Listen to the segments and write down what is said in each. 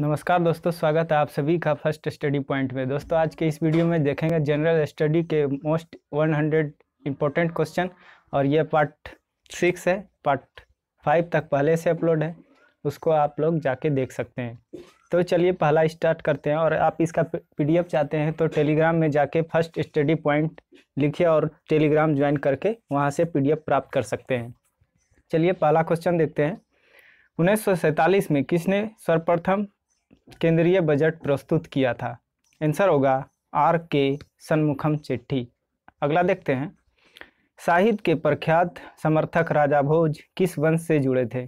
नमस्कार दोस्तों स्वागत है आप सभी का फर्स्ट स्टडी पॉइंट में दोस्तों आज के इस वीडियो में देखेंगे जनरल स्टडी के मोस्ट 100 इम्पोर्टेंट क्वेश्चन और ये पार्ट सिक्स है पार्ट फाइव तक पहले से अपलोड है उसको आप लोग जाके देख सकते हैं तो चलिए पहला स्टार्ट करते हैं और आप इसका पी चाहते हैं तो टेलीग्राम में जाके फर्स्ट स्टडी पॉइंट लिखिए और टेलीग्राम ज्वाइन करके वहाँ से पी प्राप्त कर सकते हैं चलिए पहला क्वेश्चन देखते हैं उन्नीस में किसने सर्वप्रथम केंद्रीय बजट प्रस्तुत किया था आंसर होगा आर के सन्मुखम चिट्ठी अगला देखते हैं साहित्य के प्रख्यात समर्थक राजा भोज किस वंश से जुड़े थे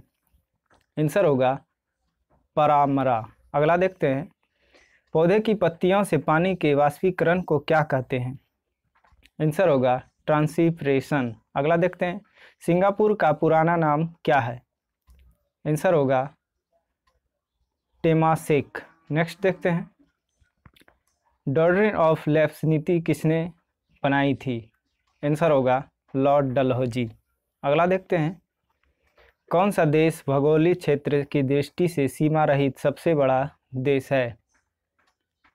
आंसर होगा परामरा अगला देखते हैं पौधे की पत्तियों से पानी के वाष्पीकरण को क्या कहते हैं आंसर होगा ट्रांसिप्रेशन अगला देखते हैं सिंगापुर का पुराना नाम क्या है आंसर होगा तेमासेक नेक्स्ट देखते हैं डॉड्रिन ऑफ लेफ्स नीति किसने बनाई थी आंसर होगा लॉर्ड डलहौजी अगला देखते हैं कौन सा देश भौगोलिक क्षेत्र की दृष्टि से सीमा रहित सबसे बड़ा देश है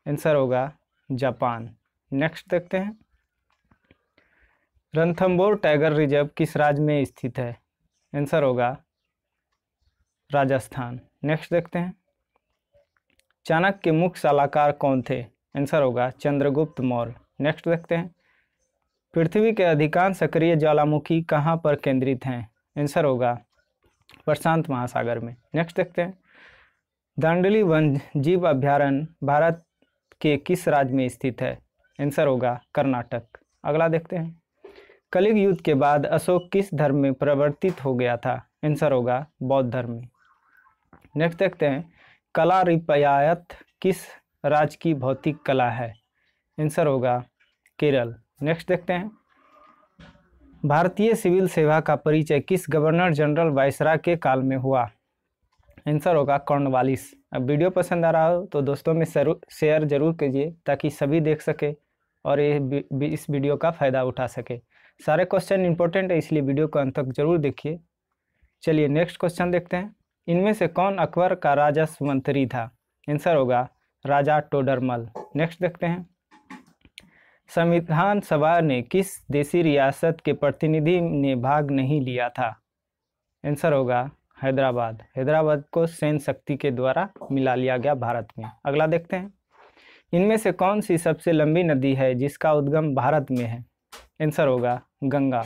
आंसर होगा जापान नेक्स्ट देखते हैं रंथम्बोर टाइगर रिजर्व किस राज्य में स्थित है आंसर होगा राजस्थान नेक्स्ट देखते हैं चाणक्य के मुख्य सलाहकार कौन थे आंसर होगा चंद्रगुप्त मौर्य नेक्स्ट देखते हैं पृथ्वी के अधिकांश सक्रिय ज्वालामुखी कहाँ पर केंद्रित हैं आंसर होगा प्रशांत महासागर में नेक्स्ट देखते हैं दांडली वन जीव अभ्यारण्य भारत के किस राज्य में स्थित है आंसर होगा कर्नाटक अगला देखते हैं कलिग युद्ध के बाद अशोक किस धर्म में परिवर्तित हो गया था आंसर होगा बौद्ध धर्म में नेक्स्ट देखते हैं कला रिपायत किस राज्य की भौतिक कला है आंसर होगा केरल नेक्स्ट देखते हैं भारतीय सिविल सेवा का परिचय किस गवर्नर जनरल वायसरा के काल में हुआ आंसर होगा कॉर्नवालिस अब वीडियो पसंद आ रहा हो तो दोस्तों में शेयर जरूर कीजिए ताकि सभी देख सके और ये इस वीडियो का फ़ायदा उठा सके सारे क्वेश्चन इंपॉर्टेंट है इसलिए वीडियो को अंत तक जरूर देखिए चलिए नेक्स्ट क्वेश्चन देखते हैं इनमें से कौन अकबर का राजस्व मंत्री था आंसर होगा राजा टोडरमल नेक्स्ट देखते हैं संविधान सभा ने किस देसी रियासत के प्रतिनिधि ने भाग नहीं लिया था आंसर होगा हैदराबाद हैदराबाद को सैन्य शक्ति के द्वारा मिला लिया गया भारत में अगला देखते हैं इनमें से कौन सी सबसे लंबी नदी है जिसका उद्गम भारत में है आंसर होगा गंगा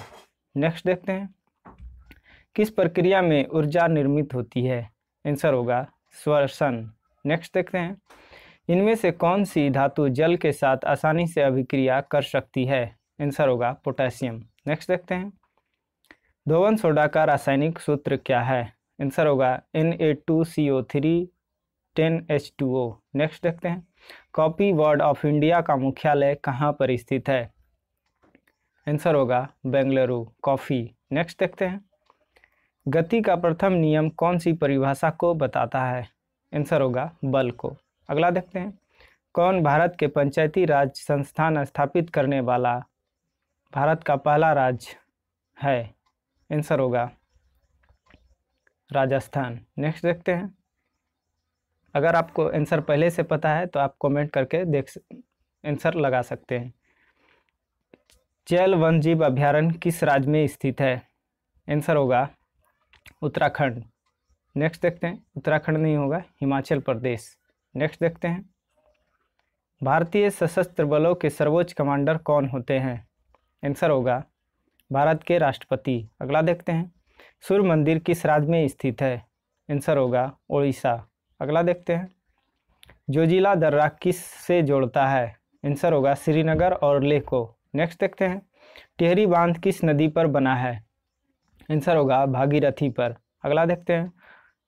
नेक्स्ट देखते हैं किस प्रक्रिया में ऊर्जा निर्मित होती है आंसर होगा श्वसन नेक्स्ट देखते हैं इनमें से कौन सी धातु जल के साथ आसानी से अभिक्रिया कर सकती है आंसर होगा पोटेशियम नेक्स्ट देखते हैं धोवन सोडा का रासायनिक सूत्र क्या है आंसर होगा N A two C O three ten H two O next देखते हैं कॉपी बोर्ड ऑफ इंडिया का मुख्यालय कहाँ पर स्थित है आंसर होगा बेंगलुरु कॉफ़ी नेक्स्ट देखते हैं गति का प्रथम नियम कौन सी परिभाषा को बताता है आंसर होगा बल को अगला देखते हैं कौन भारत के पंचायती राज संस्थान स्थापित करने वाला भारत का पहला राज्य है आंसर होगा राजस्थान नेक्स्ट देखते हैं अगर आपको आंसर पहले से पता है तो आप कमेंट करके देख आंसर लगा सकते हैं चैल वन जीव अभ्यारण्य किस राज्य में स्थित है आंसर होगा उत्तराखंड नेक्स्ट देखते हैं उत्तराखंड नहीं होगा हिमाचल प्रदेश नेक्स्ट देखते हैं भारतीय सशस्त्र बलों के सर्वोच्च कमांडर कौन होते हैं आंसर होगा भारत के राष्ट्रपति अगला देखते हैं सूर्य मंदिर किस राज्य में स्थित है आंसर होगा उड़ीसा अगला देखते हैं जोजिला दर्रा किस से जोड़ता है आंसर होगा श्रीनगर और लेह को नेक्स्ट देखते हैं टिहरी बांध किस नदी पर बना है आंसर होगा भागीरथी पर अगला देखते हैं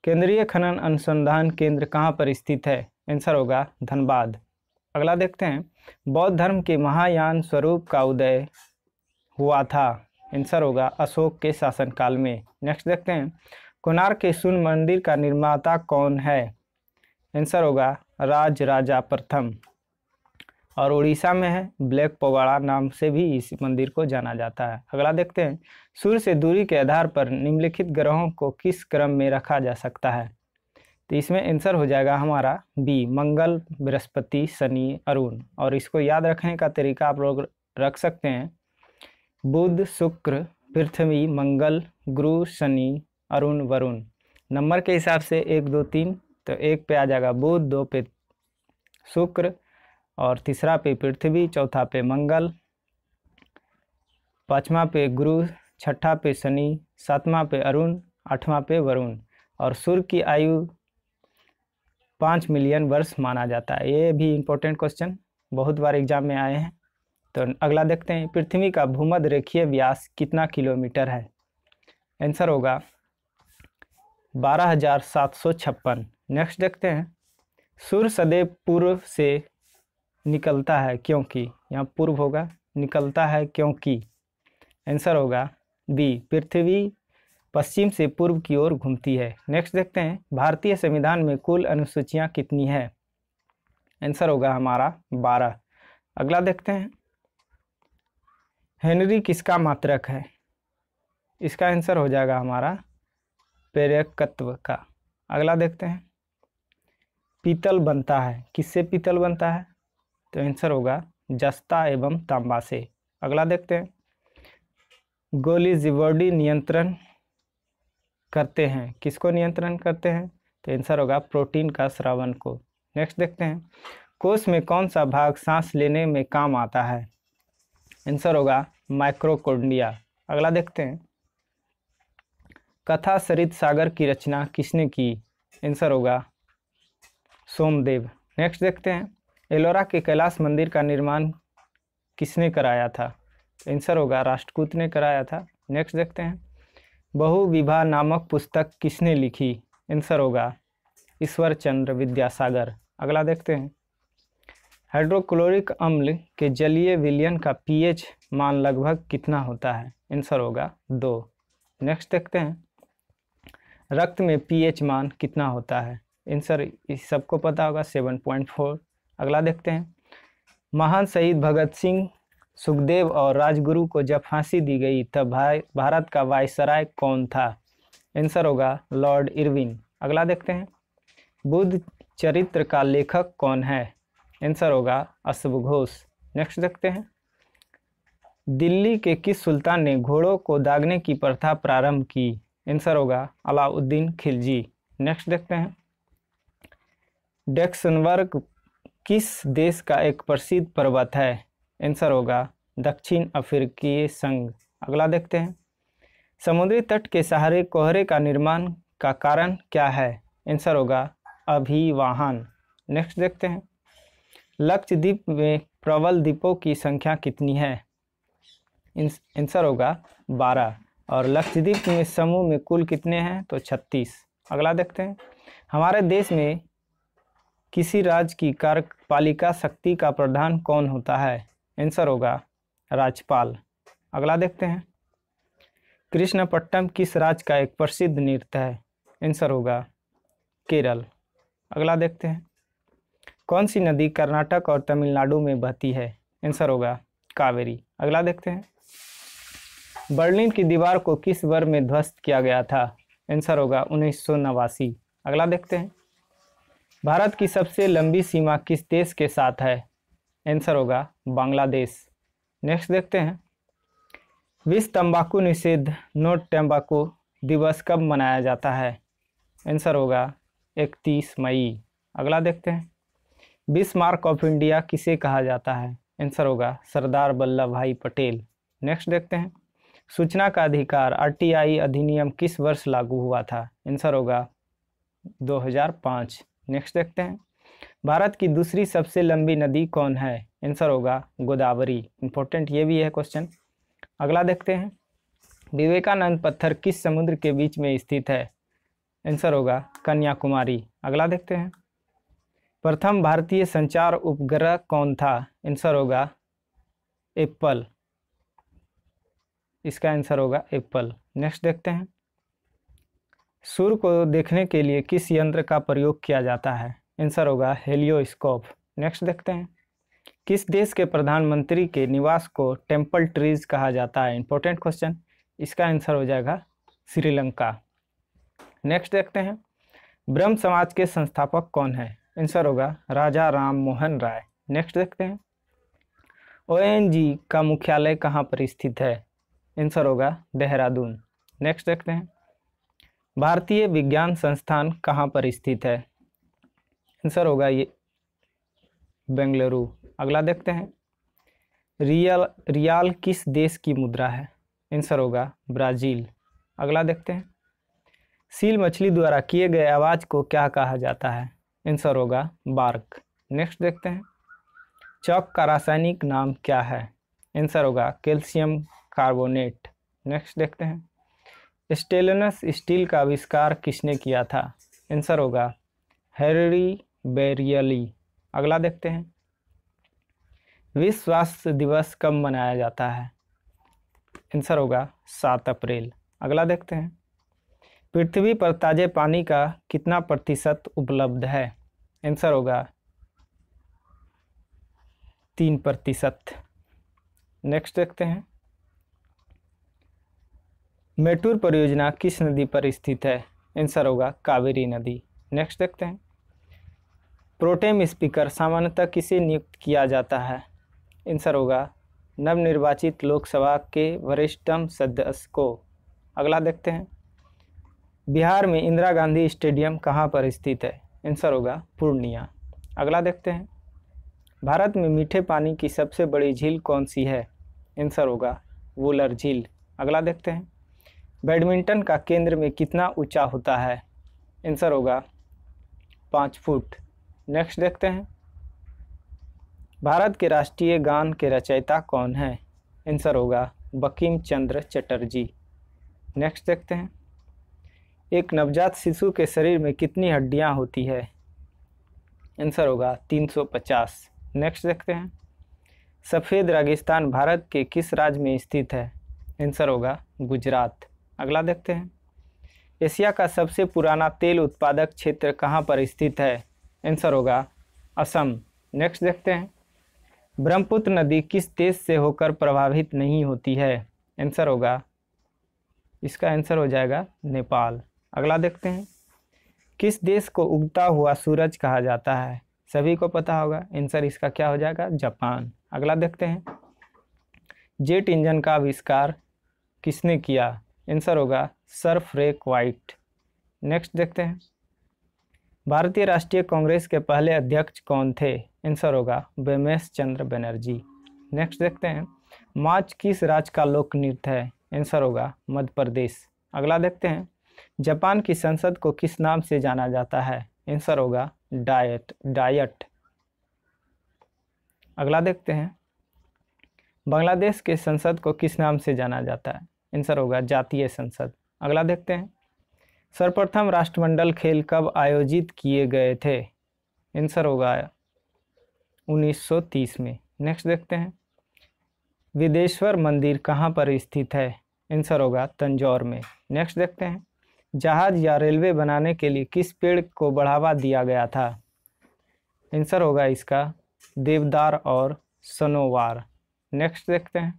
केंद्रीय खनन अनुसंधान केंद्र कहाँ पर स्थित है आंसर होगा धनबाद अगला देखते हैं बौद्ध धर्म के महायान स्वरूप का उदय हुआ था आंसर होगा अशोक के शासनकाल में नेक्स्ट देखते हैं कोनार के सुन मंदिर का निर्माता कौन है आंसर होगा राज राजा प्रथम और उड़ीसा में है ब्लैक पोगाड़ा नाम से भी इस मंदिर को जाना जाता है अगला देखते हैं सूर्य से दूरी के आधार पर निम्नलिखित ग्रहों को किस क्रम में रखा जा सकता है तो इसमें आंसर हो जाएगा हमारा बी मंगल बृहस्पति शनि अरुण और इसको याद रखने का तरीका आप लोग रख सकते हैं बुध शुक्र पृथ्वी मंगल गुरु शनि अरुण वरुण नंबर के हिसाब से एक दो तीन तो एक पे आ जाएगा बुध दो पे शुक्र और तीसरा पे पृथ्वी चौथा पे मंगल पाँचवा पे गुरु छठा पे शनि सातवां पे अरुण आठवां पे वरुण और सूर्य की आयु पाँच मिलियन वर्ष माना जाता है ये भी इम्पोर्टेंट क्वेश्चन बहुत बार एग्जाम में आए हैं तो अगला देखते हैं पृथ्वी का भूमध्य रेखीय व्यास कितना किलोमीटर है आंसर होगा बारह हजार सात सौ छप्पन नेक्स्ट देखते हैं सूर्य सदैव पूर्व से निकलता है क्योंकि यहाँ पूर्व होगा निकलता है क्योंकि आंसर होगा बी पृथ्वी पश्चिम से पूर्व की ओर घूमती है नेक्स्ट देखते हैं भारतीय संविधान में कुल अनुसूचियाँ कितनी है आंसर होगा हमारा बारह अगला देखते हैं हेनरी किसका मात्रक है इसका आंसर हो जाएगा हमारा प्रेरकत्व का अगला देखते हैं पीतल बनता है किससे पीतल बनता है तो आंसर होगा जस्ता एवं तांबा से अगला देखते हैं गोली जिवर्डी नियंत्रण करते हैं किसको नियंत्रण करते हैं तो आंसर होगा प्रोटीन का श्रावण को नेक्स्ट देखते हैं कोष में कौन सा भाग सांस लेने में काम आता है आंसर होगा माइक्रोकोडिया अगला देखते हैं कथा सरित सागर की रचना किसने की आंसर होगा सोमदेव नेक्स्ट देखते हैं एलोरा के कैलाश मंदिर का निर्माण किसने कराया था आंसर होगा राष्ट्रकूट ने कराया था नेक्स्ट देखते हैं बहुविवाह नामक पुस्तक किसने लिखी आंसर होगा ईश्वर चंद्र विद्यासागर अगला देखते हैं हाइड्रोक्लोरिक अम्ल के जलीय विलियन का पीएच मान लगभग कितना होता है आंसर होगा दो नेक्स्ट देखते हैं रक्त में पीएच मान कितना होता है आंसर सबको पता होगा सेवन पॉइंट फोर अगला देखते हैं महान शहीद भगत सिंह सुखदेव और राजगुरु को जब फांसी दी गई तब भारत का वायसराय कौन था आंसर होगा लॉर्ड इरविन अगला देखते हैं बुद्ध चरित्र का लेखक कौन है आंसर होगा घोष नेक्स्ट देखते हैं दिल्ली के किस सुल्तान ने घोड़ों को दागने की प्रथा प्रारंभ की आंसर होगा अलाउद्दीन खिलजी नेक्स्ट देखते हैं डेक्सनवर्ग किस देश का एक प्रसिद्ध पर्वत है आंसर होगा दक्षिण अफ्रीकी संघ अगला देखते हैं समुद्री तट के सहारे कोहरे का निर्माण का कारण क्या है आंसर होगा अभिवाहन नेक्स्ट देखते हैं लक्षद्वीप में प्रबल द्वीपों की संख्या कितनी है आंसर होगा बारह और लक्षद्वीप में समूह में कुल कितने हैं तो छत्तीस अगला देखते हैं हमारे देश में किसी राज्य की कार्यपालिका शक्ति का प्रधान कौन होता है आंसर होगा राजपाल अगला देखते हैं कृष्णपट्टम किस राज्य का एक प्रसिद्ध नृत्य है आंसर होगा केरल अगला देखते हैं कौन सी नदी कर्नाटक और तमिलनाडु में बहती है आंसर होगा कावेरी अगला देखते हैं बर्लिन की दीवार को किस वर्ग में ध्वस्त किया गया था आंसर होगा उन्नीस अगला देखते हैं भारत की सबसे लंबी सीमा किस देश के साथ है आंसर होगा बांग्लादेश नेक्स्ट देखते हैं विश्व तंबाकू निषेध नोट तंबाकू दिवस कब मनाया जाता है आंसर होगा 31 मई अगला देखते हैं बिस मार्क ऑफ इंडिया किसे कहा जाता है आंसर होगा सरदार वल्लभ भाई पटेल नेक्स्ट देखते हैं सूचना का अधिकार आरटीआई अधिनियम किस वर्ष लागू हुआ था आंसर होगा 2005 नेक्स्ट देखते हैं भारत की दूसरी सबसे लंबी नदी कौन है आंसर होगा गोदावरी इंपॉर्टेंट ये भी है क्वेश्चन अगला देखते हैं विवेकानंद पत्थर किस समुद्र के बीच में स्थित है आंसर होगा कन्याकुमारी अगला देखते हैं प्रथम भारतीय संचार उपग्रह कौन था आंसर होगा एप्पल इसका आंसर होगा एप्पल नेक्स्ट देखते हैं सूर्य को देखने के लिए किस यंत्र का प्रयोग किया जाता है आंसर होगा हेलियोस्कोप नेक्स्ट देखते हैं किस देश के प्रधानमंत्री के निवास को टेम्पल ट्रीज कहा जाता है इंपॉर्टेंट क्वेश्चन इसका आंसर हो जाएगा श्रीलंका नेक्स्ट देखते हैं ब्रह्म समाज के संस्थापक कौन है आंसर होगा राजा राम मोहन राय नेक्स्ट देखते हैं ओ का मुख्यालय कहाँ पर स्थित है आंसर होगा देहरादून नेक्स्ट देखते हैं भारतीय विज्ञान संस्थान कहाँ पर स्थित है आंसर होगा ये बेंगलुरु अगला देखते हैं रियल रियाल किस देश की मुद्रा है आंसर होगा ब्राज़ील अगला देखते हैं सील मछली द्वारा किए गए आवाज़ को क्या कहा जाता है आंसर होगा बार्क नेक्स्ट देखते हैं चौक का रासायनिक नाम क्या है आंसर होगा कैल्शियम कार्बोनेट नेक्स्ट देखते हैं स्टेलनस स्टील का आविष्कार किसने किया था आंसर होगा हेरी बेरियली अगला देखते हैं विश्व स्वास्थ्य दिवस कब मनाया जाता है आंसर होगा सात अप्रैल अगला देखते हैं पृथ्वी पर ताजे पानी का कितना प्रतिशत उपलब्ध है आंसर होगा तीन प्रतिशत नेक्स्ट देखते हैं मेटूर परियोजना किस नदी पर स्थित है आंसर होगा कावेरी नदी नेक्स्ट देखते हैं प्रोटेम स्पीकर सामान्यतः किसे नियुक्त किया जाता है आंसर होगा नवनिर्वाचित लोकसभा के वरिष्ठतम सदस्य को अगला देखते हैं बिहार में इंदिरा गांधी स्टेडियम कहाँ पर स्थित है आंसर होगा पूर्णिया अगला देखते हैं भारत में मीठे पानी की सबसे बड़ी झील कौन सी है आंसर होगा वोलर झील अगला देखते हैं बैडमिंटन का केंद्र में कितना ऊंचा होता है आंसर होगा पाँच फुट नेक्स्ट देखते हैं भारत के राष्ट्रीय गान के रचयिता कौन है आंसर होगा बकीम चंद्र चटर्जी नेक्स्ट देखते हैं एक नवजात शिशु के शरीर में कितनी हड्डियां होती है आंसर होगा 350 नेक्स्ट देखते हैं सफ़ेद रेगिस्तान भारत के किस राज्य में स्थित है आंसर होगा गुजरात अगला देखते हैं एशिया का सबसे पुराना तेल उत्पादक क्षेत्र कहाँ पर स्थित है आंसर होगा असम नेक्स्ट देखते हैं ब्रह्मपुत्र नदी किस देश से होकर प्रभावित नहीं होती है आंसर होगा इसका आंसर हो जाएगा नेपाल अगला देखते हैं किस देश को उगता हुआ सूरज कहा जाता है सभी को पता होगा आंसर इसका क्या हो जाएगा जापान अगला देखते हैं जेट इंजन का आविष्कार किसने किया आंसर होगा सर फ्रेक वाइट नेक्स्ट देखते हैं भारतीय राष्ट्रीय कांग्रेस के पहले अध्यक्ष कौन थे आंसर होगा बेमेश चंद्र बनर्जी नेक्स्ट देखते हैं मार्च किस राज्य का लोक नृत्य है आंसर होगा मध्य प्रदेश अगला देखते हैं जापान की संसद को किस नाम से जाना जाता है आंसर होगा डायट डायट अगला देखते हैं बांग्लादेश के संसद को किस नाम से जाना जाता है आंसर होगा जातीय संसद अगला देखते हैं सर्वप्रथम राष्ट्रमंडल खेल कब आयोजित किए गए थे आंसर होगा 1930 में नेक्स्ट देखते हैं विदेश्वर मंदिर कहाँ पर स्थित है आंसर होगा तंजौर में नेक्स्ट देखते हैं जहाज या रेलवे बनाने के लिए किस पेड़ को बढ़ावा दिया गया था आंसर होगा इसका देवदार और सनोवार नेक्स्ट देखते हैं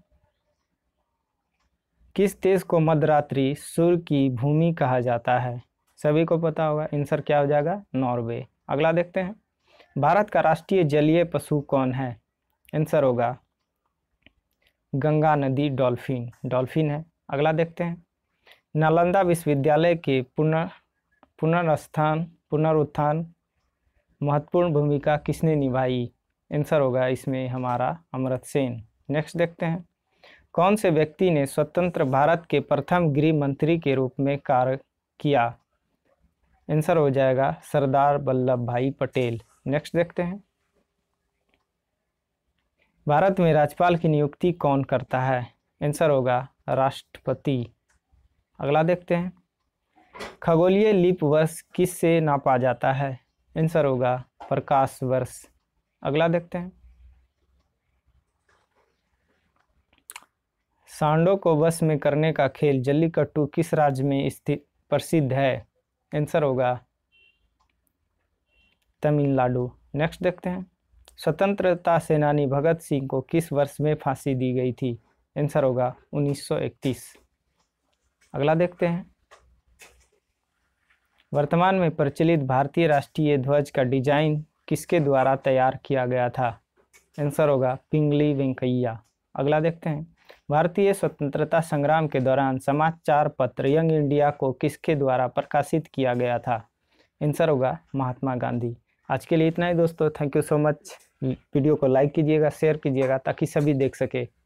किस देश को मध्यरात्रि सूर्य की भूमि कहा जाता है सभी को पता होगा आंसर क्या हो जाएगा नॉर्वे अगला देखते हैं भारत का राष्ट्रीय जलीय पशु कौन है आंसर होगा गंगा नदी डॉल्फिन डॉल्फिन है अगला देखते हैं नालंदा विश्वविद्यालय के पुनः पुनर्स्थान पुनरुत्थान महत्वपूर्ण भूमिका किसने निभाई आंसर होगा इसमें हमारा अमृत सेन नेक्स्ट देखते हैं कौन से व्यक्ति ने स्वतंत्र भारत के प्रथम गृह मंत्री के रूप में कार्य किया आंसर हो जाएगा सरदार वल्लभ भाई पटेल नेक्स्ट देखते हैं भारत में राज्यपाल की नियुक्ति कौन करता है आंसर होगा राष्ट्रपति अगला देखते हैं खगोलीय लिप वर्ष किस से नापा जाता है आंसर होगा प्रकाश वर्ष अगला देखते हैं सांडों को वश में करने का खेल जल्लीकट्टू किस राज्य में स्थित प्रसिद्ध है आंसर होगा तमिलनाडु नेक्स्ट देखते हैं स्वतंत्रता सेनानी भगत सिंह को किस वर्ष में फांसी दी गई थी आंसर होगा 1931 अगला देखते हैं वर्तमान में प्रचलित भारतीय राष्ट्रीय ध्वज का डिजाइन किसके द्वारा तैयार किया गया था आंसर होगा पिंगली वेंकैया अगला देखते हैं भारतीय स्वतंत्रता संग्राम के दौरान समाचार पत्र यंग इंडिया को किसके द्वारा प्रकाशित किया गया था आंसर होगा महात्मा गांधी आज के लिए इतना ही दोस्तों thank you so much video को लाइक कीजिएगा शेयर कीजिएगा ताकि सभी देख सके